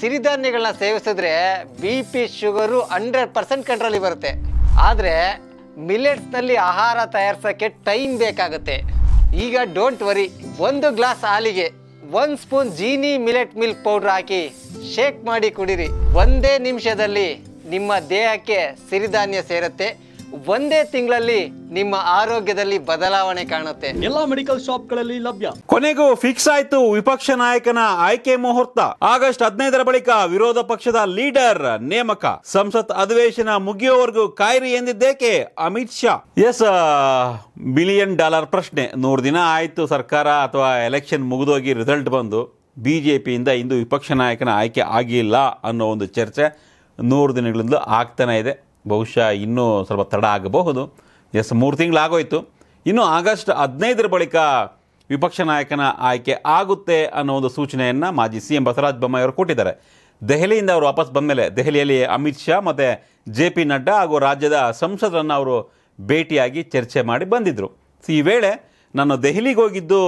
ಸಿರಿಧಾನ್ಯಗಳನ್ನ ಸೇವಿಸಿದ್ರೆ B P sugar hundred percent ಕಂಟ್ರೋಲಿಗೆ ಬರುತ್ತೆ ಆದರೆ ಮಿಲೆಟ್ಸ್ನಲ್ಲಿ ಆಹಾರ ತಯಾರಿಸೋಕ್ಕೆ ಟೈಮ್ ಬೇಕಾಗುತ್ತೆ ಈಗ ಡೋಂಟ್ ವರಿ ಒಂದು ಗ್ಲಾಸ್ ಹಾಲಿಗೆ ಒಂದು spoon Jeeni millet milk powder ಹಾಕಿ ಶೇಕ್ ಮಾಡಿ ಕುಡಿರಿ ಒಂದೇ ನಿಮಿಷದಲ್ಲಿ ನಿಮ್ಮ ದೇಹಕ್ಕೆ ಸಿರಿಧಾನ್ಯ ಸೇರುತ್ತೆ ಒಂದೇ ತಿಂಗಳಲ್ಲಿ ನಿಮ್ಮ ಆರೋಗ್ಯದಲ್ಲಿ ಬದಲಾವಣೆ ಕಾಣುತ್ತೆ ಎಲ್ಲಾ ಮೆಡಿಕಲ್ ಶಾಪ್ಗಳಲ್ಲಿ ಲಭ್ಯ ಕೊನೆಗೂ ಫಿಕ್ಸ್ ಆಯ್ತು ವಿಪಕ್ಷ ನಾಯಕನ ಆಯ್ಕೆ ಮುಹೂರ್ತ ಆಗಸ್ಟ್ ಹದಿನೈದರ ಬಳಿಕ ವಿರೋಧ ಪಕ್ಷದ ಲೀಡರ್ ನೇಮಕ ಸಂಸತ್ ಅಧಿವೇಶನ ಮುಗಿಯುವವರೆಗೂ ಕಾಯಿರಿ ಎಂದಿದ್ದೇಕೆ ಅಮಿತ್ ಶಾ ಎಸ್ ಬಿಲಿಯನ್ ಡಾಲರ್ ಪ್ರಶ್ನೆ ನೂರು ದಿನ ಆಯ್ತು ಸರ್ಕಾರ ಅಥವಾ ಎಲೆಕ್ಷನ್ ಮುಗಿದೋಗಿ ರಿಸಲ್ಟ್ ಬಂದು ಬಿಜೆಪಿಯಿಂದ ಇಂದು ವಿಪಕ್ಷ ನಾಯಕನ ಆಯ್ಕೆ ಆಗಿಲ್ಲ ಅನ್ನೋ ಒಂದು ಚರ್ಚೆ ನೂರು ದಿನಗಳಿಂದ ಆಗ್ತಾನೆ ಇದೆ ಬಹುಶಃ ಇನ್ನೂ ಸ್ವಲ್ಪ ತಡ ಆಗಬಹುದು ಎಸ್ ಮೂರು ತಿಂಗಳಾಗೋಯಿತು ಇನ್ನು ಆಗಸ್ಟ್ ಹದಿನೈದರ ಬಳಿಕ ವಿಪಕ್ಷ ನಾಯಕನ ಆಯ್ಕೆ ಆಗುತ್ತೆ ಅನ್ನೋ ಒಂದು ಸೂಚನೆಯನ್ನು ಮಾಜಿ ಸಿ ಎಂ ಬಸವರಾಜ ಬೊಮ್ಮಾಯಿ ಅವರು ಕೊಟ್ಟಿದ್ದಾರೆ ದೆಹಲಿಯಿಂದ ಅವರು ವಾಪಸ್ ಬಂದ ಮೇಲೆ ದೆಹಲಿಯಲ್ಲಿ ಅಮಿತ್ ಶಾ ಮತ್ತು ಜೆ ಪಿ ನಡ್ಡಾ ಹಾಗೂ ರಾಜ್ಯದ ಸಂಸದರನ್ನು ಅವರು ಭೇಟಿಯಾಗಿ ಚರ್ಚೆ ಮಾಡಿ ಬಂದಿದ್ದರು ಈ ವೇಳೆ ನಾನು ದೆಹಲಿಗೆ ಹೋಗಿದ್ದು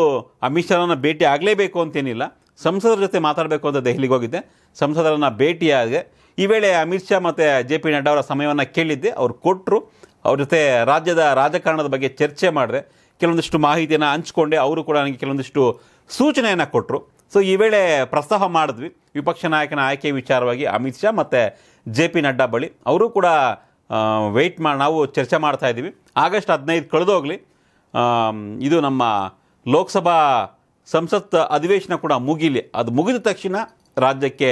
ಅಮಿತ್ ಶಾರನ್ನು ಭೇಟಿ ಆಗಲೇಬೇಕು ಅಂತೇನಿಲ್ಲ ಸಂಸದರ ಜೊತೆ ಮಾತಾಡಬೇಕು ಅಂತ ದೆಹಲಿಗೆ ಹೋಗಿದ್ದೆ ಸಂಸದರನ್ನು ಭೇಟಿಯಾಗೆ ಈ ವೇಳೆ ಅಮಿತ್ ಶಾ ಮತ್ತು ಜೆ ಪಿ ನಡ್ಡಾ ಅವರ ಸಮಯವನ್ನು ಕೇಳಿದ್ದೆ ಅವರು ಕೊಟ್ಟರು ಅವ್ರ ಜೊತೆ ರಾಜ್ಯದ ರಾಜಕಾರಣದ ಬಗ್ಗೆ ಚರ್ಚೆ ಮಾಡಿದೆ ಕೆಲವೊಂದಿಷ್ಟು ಮಾಹಿತಿಯನ್ನು ಹಂಚ್ಕೊಂಡೆ ಅವರು ಕೂಡ ನನಗೆ ಕೆಲವೊಂದಿಷ್ಟು ಸೂಚನೆಯನ್ನು ಕೊಟ್ಟರು ಸೊ ಈ ವೇಳೆ ಪ್ರಸ್ತಾವ ಮಾಡಿದ್ವಿ ವಿಪಕ್ಷ ನಾಯಕನ ಆಯ್ಕೆ ವಿಚಾರವಾಗಿ ಅಮಿತ್ ಶಾ ಮತ್ತು ಜೆ ಪಿ ನಡ್ಡಾ ಬಳಿ ಅವರು ಕೂಡ ವೆಯ್ಟ್ ಮಾ ನಾವು ಚರ್ಚೆ ಮಾಡ್ತಾ ಇದ್ದೀವಿ ಆಗಸ್ಟ್ ಹದಿನೈದು ಕಳೆದೋಗಲಿ ಇದು ನಮ್ಮ ಲೋಕಸಭಾ ಸಂಸತ್ ಅಧಿವೇಶನ ಕೂಡ ಮುಗೀಲಿ ಅದು ಮುಗಿದ ತಕ್ಷಣ ರಾಜ್ಯಕ್ಕೆ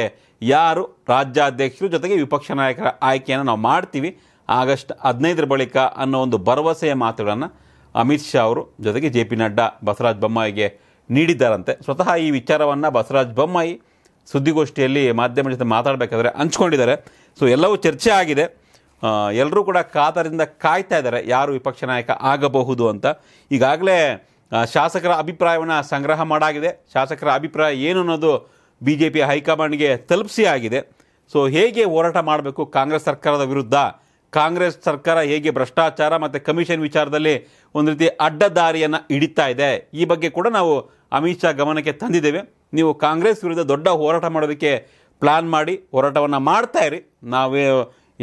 ಯಾರು ರಾಜ್ಯಾಧ್ಯಕ್ಷರು ಜೊತೆಗೆ ವಿಪಕ್ಷ ನಾಯಕರ ಆಯ್ಕೆಯನ್ನು ನಾವು ಮಾಡ್ತೀವಿ ಆಗಸ್ಟ್ ಹದಿನೈದರ ಬಳಿಕ ಅನ್ನೋ ಒಂದು ಭರವಸೆಯ ಮಾತುಗಳನ್ನು ಅಮಿತ್ ಶಾ ಅವರು ಜೊತೆಗೆ ಜೆ ಪಿ ನಡ್ಡಾ ಬಸವರಾಜ ಬೊಮ್ಮಾಯಿಗೆ ನೀಡಿದ್ದಾರಂತೆ ಸ್ವತಃ ಈ ವಿಚಾರವನ್ನು ಬಸವರಾಜ ಬೊಮ್ಮಾಯಿ ಸುದ್ದಿಗೋಷ್ಠಿಯಲ್ಲಿ ಮಾಧ್ಯಮದ ಜೊತೆ ಮಾತಾಡಬೇಕಾದ್ರೆ ಹಂಚ್ಕೊಂಡಿದ್ದಾರೆ ಸೊ ಎಲ್ಲವೂ ಚರ್ಚೆ ಆಗಿದೆ ಎಲ್ಲರೂ ಕೂಡ ಕಾತರಿಂದ ಕಾಯ್ತಾ ಇದ್ದಾರೆ ಯಾರು ವಿಪಕ್ಷ ನಾಯಕ ಆಗಬಹುದು ಅಂತ ಈಗಾಗಲೇ ಶಾಸಕರ ಅಭಿಪ್ರಾಯವನ್ನು ಸಂಗ್ರಹ ಮಾಡಾಗಿದೆ ಶಾಸಕರ ಅಭಿಪ್ರಾಯ ಏನು ಅನ್ನೋದು ಬಿ ಜೆ ಪಿ ಹೈಕಮಾಂಡ್ಗೆ ತಲುಪಿಸಿ ಆಗಿದೆ ಸೊ ಹೇಗೆ ಹೋರಾಟ ಮಾಡಬೇಕು ಕಾಂಗ್ರೆಸ್ ಸರ್ಕಾರದ ವಿರುದ್ಧ ಕಾಂಗ್ರೆಸ್ ಸರ್ಕಾರ ಹೇಗೆ ಭ್ರಷ್ಟಾಚಾರ ಮತ್ತು ಕಮಿಷನ್ ವಿಚಾರದಲ್ಲಿ ಒಂದು ರೀತಿ ಅಡ್ಡದಾರಿಯನ್ನು ಹಿಡಿತಾ ಇದೆ ಈ ಬಗ್ಗೆ ಕೂಡ ನಾವು ಅಮಿತ್ ಶಾ ಗಮನಕ್ಕೆ ತಂದಿದ್ದೇವೆ ನೀವು ಕಾಂಗ್ರೆಸ್ ವಿರುದ್ಧ ದೊಡ್ಡ ಹೋರಾಟ ಮಾಡೋದಕ್ಕೆ ಪ್ಲಾನ್ ಮಾಡಿ ಹೋರಾಟವನ್ನು ಮಾಡ್ತಾ ಇರಿ ನಾವು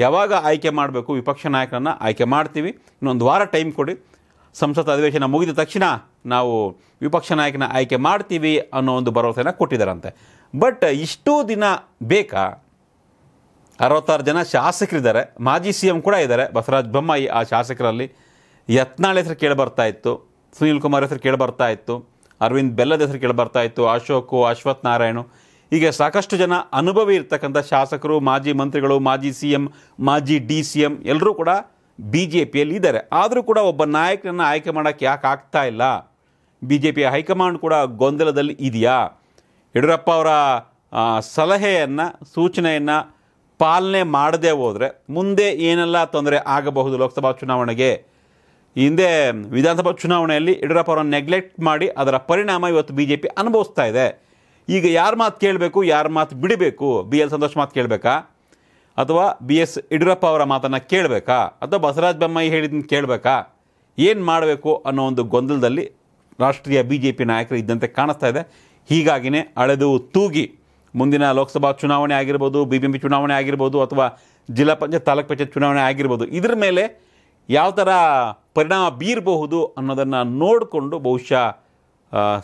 ಯಾವಾಗ ಆಯ್ಕೆ ಮಾಡಬೇಕು ವಿಪಕ್ಷ ನಾಯಕರನ್ನು ಆಯ್ಕೆ ಮಾಡ್ತೀವಿ ಇನ್ನೊಂದು ವಾರ ಟೈಮ್ ಕೊಡಿ ಸಂಸತ್ ಅಧಿವೇಶನ ಮುಗಿದ ತಕ್ಷಣ ನಾವು ವಿಪಕ್ಷ ನಾಯಕನ ಆಯ್ಕೆ ಮಾಡ್ತೀವಿ ಅನ್ನೋ ಒಂದು ಭರವಸೆನ ಕೊಟ್ಟಿದ್ದಾರಂತೆ ಬಟ್ ಇಷ್ಟೋ ದಿನ ಬೇಕಾ ಅರವತ್ತಾರು ಜನ ಶಾಸಕರಿದ್ದಾರೆ ಮಾಜಿ ಸಿ ಎಂ ಕೂಡ ಇದ್ದಾರೆ ಬಸವರಾಜ ಬೊಮ್ಮಾಯಿ ಆ ಶಾಸಕರಲ್ಲಿ ಯತ್ನಾಳ್ ಹೆಸರು ಕೇಳಿಬರ್ತಾ ಇತ್ತು ಸುನೀಲ್ ಕುಮಾರ್ ಹೆಸರು ಬರ್ತಾ ಇತ್ತು ಅರವಿಂದ್ ಬೆಲ್ಲದ ಹೆಸರು ಬರ್ತಾ ಇತ್ತು ಅಶೋಕು ಅಶ್ವಥ್ ನಾರಾಯಣು ಹೀಗೆ ಸಾಕಷ್ಟು ಜನ ಅನುಭವಿ ಇರ್ತಕ್ಕಂಥ ಶಾಸಕರು ಮಾಜಿ ಮಂತ್ರಿಗಳು ಮಾಜಿ ಸಿ ಎಂ ಮಾಜಿ ಡಿ ಸಿ ಎಂ ಎಲ್ಲರೂ ಕೂಡ ಬಿ ಜೆ ಪಿಯಲ್ಲಿ ಇದ್ದಾರೆ ಆದರೂ ಕೂಡ ಒಬ್ಬ ನಾಯಕನನ್ನು ಆಯ್ಕೆ ಮಾಡೋಕ್ಕೆ ಯಾಕೆ ಆಗ್ತಾ ಇಲ್ಲ ಬಿ ಜೆ ಪಿಯ ಹೈಕಮಾಂಡ್ ಕೂಡ ಗೊಂದಲದಲ್ಲಿ ಇದೆಯಾ ಯಡಿಯೂರಪ್ಪ ಅವರ ಸಲಹೆಯನ್ನು ಸೂಚನೆಯನ್ನು ಪಾಲನೆ ಮಾಡದೆ ಹೋದರೆ ಮುಂದೆ ಏನೆಲ್ಲ ತೊಂದರೆ ಆಗಬಹುದು ಲೋಕಸಭಾ ಚುನಾವಣೆಗೆ ಹಿಂದೆ ವಿಧಾನಸಭಾ ಚುನಾವಣೆಯಲ್ಲಿ ಯಡಿಯೂರಪ್ಪ ಅವರನ್ನು ನೆಗ್ಲೆಕ್ಟ್ ಮಾಡಿ ಅದರ ಪರಿಣಾಮ ಇವತ್ತು ಬಿ ಜೆ ಪಿ ಅನುಭವಿಸ್ತಾ ಇದೆ ಈಗ ಯಾರ ಮಾತು ಕೇಳಬೇಕು ಯಾರ ಮಾತು ಬಿಡಬೇಕು ಬಿ ಎಲ್ ಸಂತೋಷ್ ಮಾತು ಕೇಳಬೇಕಾ ಅಥವಾ ಬಿ ಎಸ್ ಯಡಿಯೂರಪ್ಪ ಅವರ ಮಾತನ್ನು ಕೇಳಬೇಕಾ ಅಥವಾ ಬಸವರಾಜ ಬೊಮ್ಮಾಯಿ ಹೇಳಿದ್ದನ್ನು ಕೇಳಬೇಕಾ ಏನು ಮಾಡಬೇಕು ಅನ್ನೋ ಒಂದು ಗೊಂದಲದಲ್ಲಿ ರಾಷ್ಟ್ರೀಯ ಬಿ ಜೆ ಪಿ ನಾಯಕರು ಇದ್ದಂತೆ ಕಾಣಿಸ್ತಾ ಇದೆ ಹೀಗಾಗಿನೇ ಅಳೆದು ತೂಗಿ ಮುಂದಿನ ಲೋಕಸಭಾ ಚುನಾವಣೆ ಆಗಿರ್ಬೋದು ಬಿ ಬಿ ಎಂ ಪಿ ಚುನಾವಣೆ ಆಗಿರ್ಬೋದು ಅಥವಾ ಜಿಲ್ಲಾ ಪಂಚಾಯತ್ ತಾಲೂಕ್ ಪಂಚಾಯತ್ ಚುನಾವಣೆ ಆಗಿರ್ಬೋದು ಇದರ ಮೇಲೆ ಯಾವ ಥರ ಪರಿಣಾಮ ಬೀರಬಹುದು ಅನ್ನೋದನ್ನು ನೋಡಿಕೊಂಡು ಬಹುಶಃ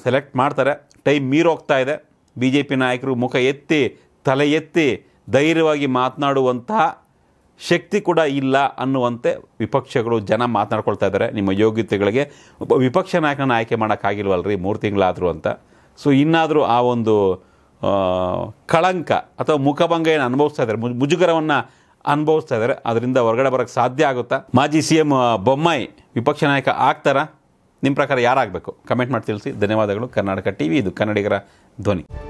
ಸೆಲೆಕ್ಟ್ ಮಾಡ್ತಾರೆ ಟೈಮ್ ಮೀರೋಗ್ತಾ ಇದೆ ಬಿ ಜೆ ಪಿ ನಾಯಕರು ಮುಖ ಎತ್ತಿ ತಲೆ ಎತ್ತಿ ಧೈರ್ಯವಾಗಿ ಮಾತನಾಡುವಂತಹ ಶಕ್ತಿ ಕೂಡ ಇಲ್ಲ ಅನ್ನುವಂತೆ ವಿಪಕ್ಷಗಳು ಜನ ಮಾತನಾಡ್ಕೊಳ್ತಾ ಇದ್ದಾರೆ ನಿಮ್ಮ ಯೋಗ್ಯತೆಗಳಿಗೆ ವಿಪಕ್ಷ ನಾಯಕನ ಆಯ್ಕೆ ಮಾಡೋಕ್ಕಾಗಿಲ್ವಲ್ರಿ ಮೂರು ತಿಂಗಳಾದರೂ ಅಂತ ಸೊ ಇನ್ನಾದರೂ ಆ ಒಂದು ಕಳಂಕ ಅಥವಾ ಮುಖಭಂಗ ಏನು ಅನುಭವಿಸ್ತಾ ಇದ್ದಾರೆ ಮುಜುಗರವನ್ನು ಅನುಭವಿಸ್ತಾ ಇದ್ದಾರೆ ಅದರಿಂದ ಹೊರಗಡೆ ಬರೋಕ್ಕೆ ಸಾಧ್ಯ ಆಗುತ್ತಾ ಮಾಜಿ ಸಿ ಎಂ ಬೊಮ್ಮಾಯಿ ವಿಪಕ್ಷ ನಾಯಕ ಆಗ್ತಾರಾ ನಿಮ್ಮ ಪ್ರಕಾರ ಯಾರಾಗಬೇಕು ಕಮೆಂಟ್ ಮಾಡಿ ತಿಳಿಸಿ ಧನ್ಯವಾದಗಳು ಕರ್ನಾಟಕ ಟಿ ವಿ ಇದು ಕನ್ನಡಿಗರ ಧ್ವನಿ